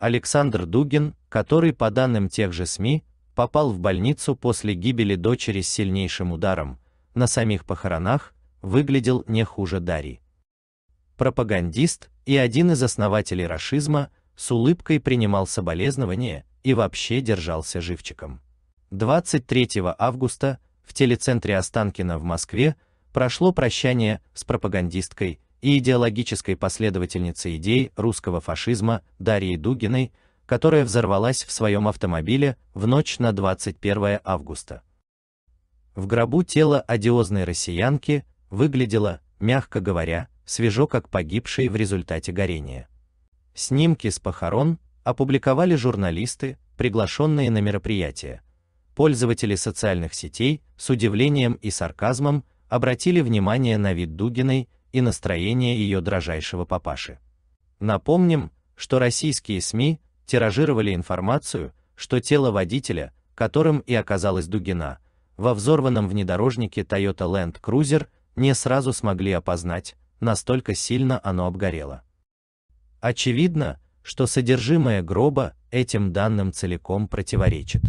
Александр Дугин, который по данным тех же СМИ, попал в больницу после гибели дочери с сильнейшим ударом, на самих похоронах выглядел не хуже Дари. Пропагандист и один из основателей расизма с улыбкой принимал соболезнования и вообще держался живчиком. 23 августа в телецентре Останкино в Москве прошло прощание с пропагандисткой и идеологической последовательницы идей русского фашизма Дарьей Дугиной, которая взорвалась в своем автомобиле в ночь на 21 августа. В гробу тело одиозной россиянки выглядело, мягко говоря, свежо как погибший в результате горения. Снимки с похорон опубликовали журналисты, приглашенные на мероприятие. Пользователи социальных сетей с удивлением и сарказмом обратили внимание на вид Дугиной и настроение ее дрожайшего папаши. Напомним, что российские СМИ тиражировали информацию, что тело водителя, которым и оказалась Дугина, во взорванном внедорожнике Toyota Land Cruiser не сразу смогли опознать, настолько сильно оно обгорело. Очевидно, что содержимое гроба этим данным целиком противоречит.